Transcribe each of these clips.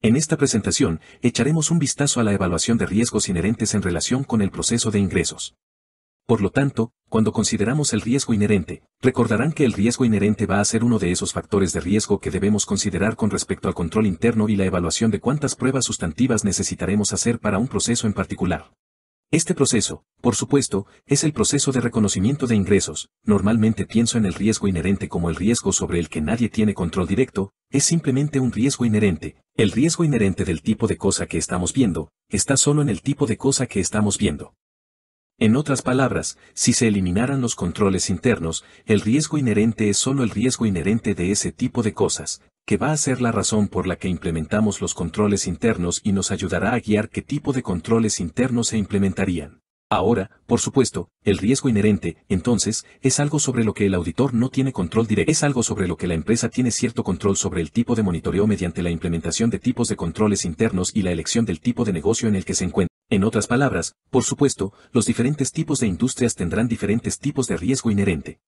En esta presentación, echaremos un vistazo a la evaluación de riesgos inherentes en relación con el proceso de ingresos. Por lo tanto, cuando consideramos el riesgo inherente, recordarán que el riesgo inherente va a ser uno de esos factores de riesgo que debemos considerar con respecto al control interno y la evaluación de cuántas pruebas sustantivas necesitaremos hacer para un proceso en particular. Este proceso, por supuesto, es el proceso de reconocimiento de ingresos. Normalmente pienso en el riesgo inherente como el riesgo sobre el que nadie tiene control directo, es simplemente un riesgo inherente. El riesgo inherente del tipo de cosa que estamos viendo, está solo en el tipo de cosa que estamos viendo. En otras palabras, si se eliminaran los controles internos, el riesgo inherente es solo el riesgo inherente de ese tipo de cosas, que va a ser la razón por la que implementamos los controles internos y nos ayudará a guiar qué tipo de controles internos se implementarían. Ahora, por supuesto, el riesgo inherente, entonces, es algo sobre lo que el auditor no tiene control directo. Es algo sobre lo que la empresa tiene cierto control sobre el tipo de monitoreo mediante la implementación de tipos de controles internos y la elección del tipo de negocio en el que se encuentra. En otras palabras, por supuesto, los diferentes tipos de industrias tendrán diferentes tipos de riesgo inherente.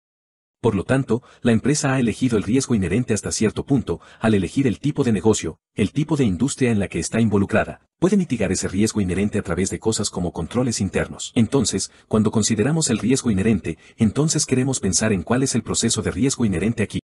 Por lo tanto, la empresa ha elegido el riesgo inherente hasta cierto punto, al elegir el tipo de negocio, el tipo de industria en la que está involucrada. Puede mitigar ese riesgo inherente a través de cosas como controles internos. Entonces, cuando consideramos el riesgo inherente, entonces queremos pensar en cuál es el proceso de riesgo inherente aquí.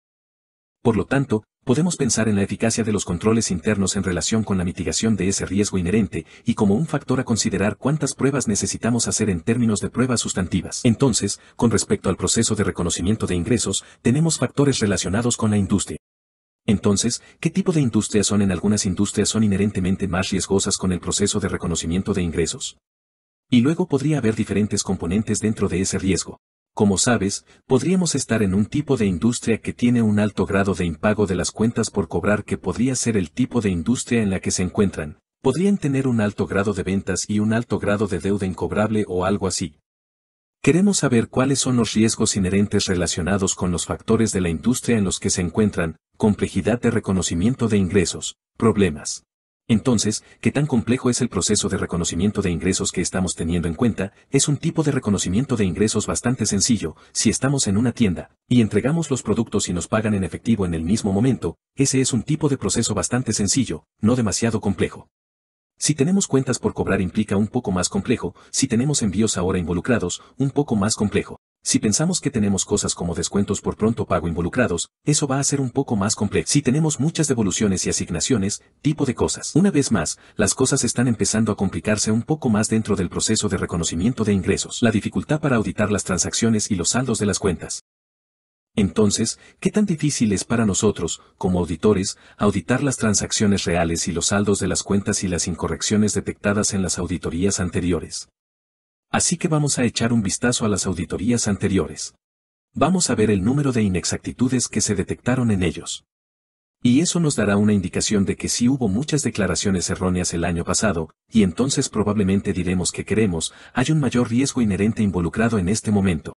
Por lo tanto, podemos pensar en la eficacia de los controles internos en relación con la mitigación de ese riesgo inherente y como un factor a considerar cuántas pruebas necesitamos hacer en términos de pruebas sustantivas. Entonces, con respecto al proceso de reconocimiento de ingresos, tenemos factores relacionados con la industria. Entonces, ¿qué tipo de industrias son? En algunas industrias son inherentemente más riesgosas con el proceso de reconocimiento de ingresos. Y luego podría haber diferentes componentes dentro de ese riesgo. Como sabes, podríamos estar en un tipo de industria que tiene un alto grado de impago de las cuentas por cobrar que podría ser el tipo de industria en la que se encuentran. Podrían tener un alto grado de ventas y un alto grado de deuda incobrable o algo así. Queremos saber cuáles son los riesgos inherentes relacionados con los factores de la industria en los que se encuentran, complejidad de reconocimiento de ingresos, problemas entonces, ¿qué tan complejo es el proceso de reconocimiento de ingresos que estamos teniendo en cuenta? Es un tipo de reconocimiento de ingresos bastante sencillo, si estamos en una tienda, y entregamos los productos y nos pagan en efectivo en el mismo momento, ese es un tipo de proceso bastante sencillo, no demasiado complejo. Si tenemos cuentas por cobrar implica un poco más complejo, si tenemos envíos ahora involucrados, un poco más complejo. Si pensamos que tenemos cosas como descuentos por pronto pago involucrados, eso va a ser un poco más complejo. Si tenemos muchas devoluciones y asignaciones, tipo de cosas. Una vez más, las cosas están empezando a complicarse un poco más dentro del proceso de reconocimiento de ingresos. La dificultad para auditar las transacciones y los saldos de las cuentas. Entonces, ¿qué tan difícil es para nosotros, como auditores, auditar las transacciones reales y los saldos de las cuentas y las incorrecciones detectadas en las auditorías anteriores? Así que vamos a echar un vistazo a las auditorías anteriores. Vamos a ver el número de inexactitudes que se detectaron en ellos. Y eso nos dará una indicación de que si hubo muchas declaraciones erróneas el año pasado, y entonces probablemente diremos que queremos, hay un mayor riesgo inherente involucrado en este momento.